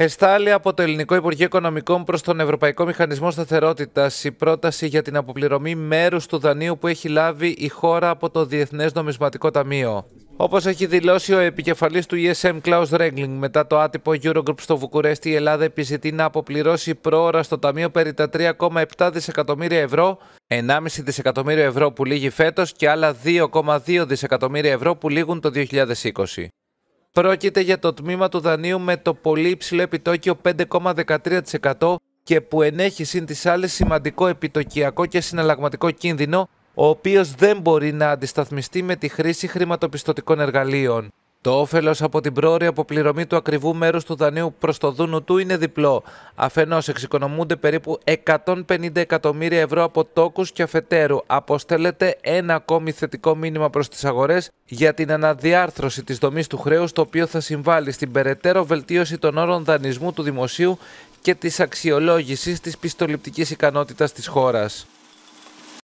Εστάλει από το Ελληνικό Υπουργείο Οικονομικών προς τον Ευρωπαϊκό Μηχανισμό Σταθερότητας η πρόταση για την αποπληρωμή μέρους του δανείου που έχει λάβει η χώρα από το Διεθνές Νομισματικό Ταμείο. Όπως έχει δηλώσει ο επικεφαλής του ESM Klaus Regling μετά το άτυπο Eurogroup στο Βουκουρέστι, η Ελλάδα επιζητεί να αποπληρώσει πρόωρα στο Ταμείο περί τα 3,7 δισεκατομμύρια ευρώ, 1,5 δισεκατομμύριο ευρώ που λήγει φέτος και άλλα 2,2 δισεκατομμύρια ευρώ που λήγουν το 2020. Πρόκειται για το τμήμα του δανείου με το πολύ υψηλό επιτόκιο 5,13% και που ενέχει συν τις άλλες σημαντικό επιτοκιακό και συναλλαγματικό κίνδυνο, ο οποίος δεν μπορεί να αντισταθμιστεί με τη χρήση χρηματοπιστωτικών εργαλείων. Το όφελος από την πρόορη αποπληρωμή του ακριβού μέρους του δανείου προς το Δούνου του είναι διπλό. Αφενός, εξοικονομούνται περίπου 150 εκατομμύρια ευρώ από τόκους και αφετέρου. Αποστέλλεται ένα ακόμη θετικό μήνυμα προς τις αγορές για την αναδιάρθρωση της δομής του χρέους, το οποίο θα συμβάλλει στην περαιτέρω βελτίωση των όρων δανεισμού του δημοσίου και της αξιολόγησης της πιστοληπτικής ικανότητας της χώρας.